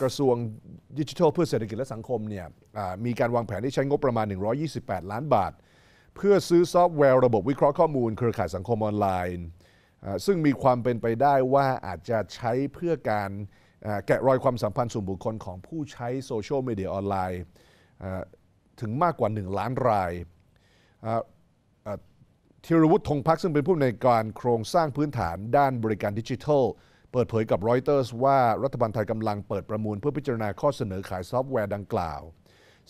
กระทรวงดิจิทัลเพื่อเศรษฐกิจและสังคมเนี่ยมีการวางแผนที่ใช้งบประมาณ 128 ล้านบาท เพื่อซื้อซอฟต์แวร์ระบบวิเคราะห์ข้อมูลเครือข่ายสังคมออนไลน์ ซึ่งมีความเป็นไปได้ว่าอาจจะใช้เพื่อการแกะรอยความสัมพันธ์ส่วนบุคคลของผู้ใช้โซเชียลมีเดียออนไลน์ถึงมากกว่า 1 ล้านรายธีรวุฒิธงพักซึ่งเป็นผู้ในการโครงสร้างพื้นฐานด้านบริการดิจิทัลเปิดเผยกับรอยเตอร์สว่ารัฐบาลไทยกำลังเปิดประมูล เพื่อพิจารณาข้อเสนอขายซอฟต์แวร์ดังกล่าว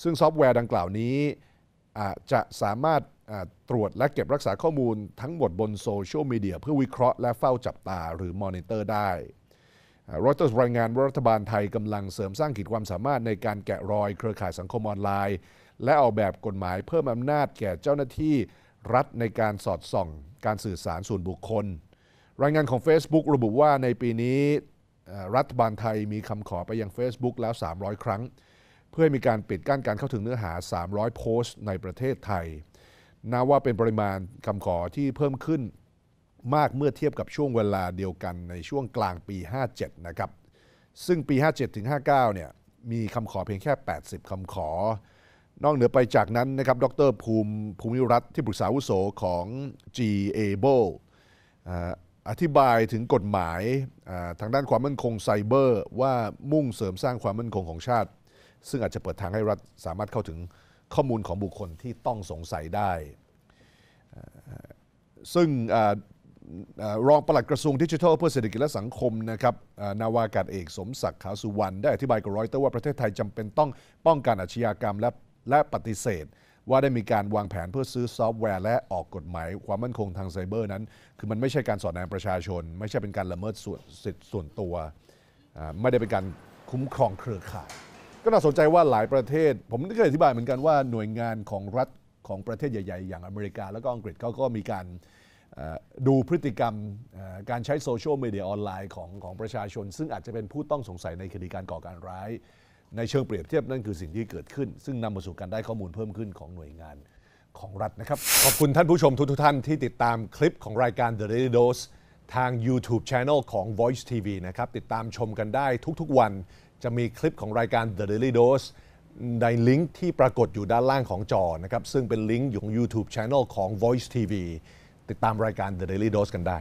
ซึ่งซอฟต์แวร์ดังกล่าวนี้จะสามารถตรวจและเก็บรักษาข้อมูล ทั้งหมดบนโซเชียลมีเดียเพื่อวิเคราะห์และเฝ้าจับตาหรือมอนิเตอร์ได้รอยเตอร์สรายงานว่ารัฐบาลไทยกำลังเสริมสร้างขีดความสามารถในการแกะรอยเครือข่ายสังคมออนไลน์ และออกแบบกฎหมายเพิ่มอำนาจแก่เจ้าหน้าที่รัฐในการสอดส่องการสื่อสารส่วนบุคคลรายงานของ Facebook ระบุว่าในปีนี้รัฐบาลไทยมีคำขอไปยัง Facebook แล้ว 300 ครั้ง เพื่อให้มีการปิดกั้นการเข้าถึงเนื้อหา 300 โพสต์ในประเทศไทยนับว่าเป็นปริมาณคำขอที่เพิ่มขึ้นมากเมื่อเทียบกับช่วงเวลาเดียวกันในช่วงกลางปี 57 นะครับ ซึ่งปี 57 ถึง 59เนี่ยมีคำขอเพียงแค่ 80คำขอ นอกเหนือไปจากนั้นนะครับดรภูมิ ภูมิรัตน์ที่ปรึกษาวุโสของ g a b l e อธิบายถึงกฎหมายทางด้านความมั่นคงไซเบอร์ ว่ามุ่งเสริมสร้างความมั่นคงของชาติ ซึ่งอาจจะเปิดทางให้รัฐสามารถเข้าถึงข้อมูลของบุคคลที่ต้องสงสัยได้ ซึ่งรองปลัดกระทรวงดิจิทัลเพื่อเศรษฐกิจและสังคมนะครับนาวากาศเอกสมศักดิ์ขาวสุวรรณได้อธิบายกับรอยเตอร์ว่าประเทศไทยจำเป็นต้องป้องกันอาชญากรรมและและปฏิเสธว่าได้มีการวางแผนเพื่อซื้อซอฟต์แวร์ และออกกฎหมาย ความมั่นคงทางไซเบอร์นั้น คือมันไม่ใช่การสอดแนมประชาชน ไม่ใช่เป็นการละเมิดส่วนสิทธิส่วนตัว ไม่ได้เป็นการคุ้มครองเครือข่าย ก็น่าสนใจว่าหลายประเทศ ผมก็อธิบายเหมือนกันว่าหน่วยงานของรัฐของประเทศใหญ่ๆอย่างอเมริกา แล้วก็อังกฤษเขาก็มีการดูพฤติกรรมการใช้โซเชียลมีเดียออนไลน์ของของประชาชน ซึ่งอาจจะเป็นผู้ต้องสงสัยในคดีการก่อการร้ายในเชิงเปรียบเทียบนั่นคือสิ่งที่เกิดขึ้นซึ่งนำมาสู่การได้ข้อมูลเพิ่มขึ้นของหน่วยงานของรัฐนะครับขอบคุณท่านผู้ชมทุกท่านที่ติดตามคลิปของรายการ The Daily Dose ทาง YouTube Channel ของ Voice TV นะครับติดตามชมกันได้ทุกๆวันจะมีคลิปของรายการ The Daily Dose ในลิงก์ที่ปรากฏอยู่ด้านล่างของจอนะครับซึ่งเป็นลิงก์ของ YouTube Channel ของ Voice TV ติดตามรายการ The Daily Dose กันได้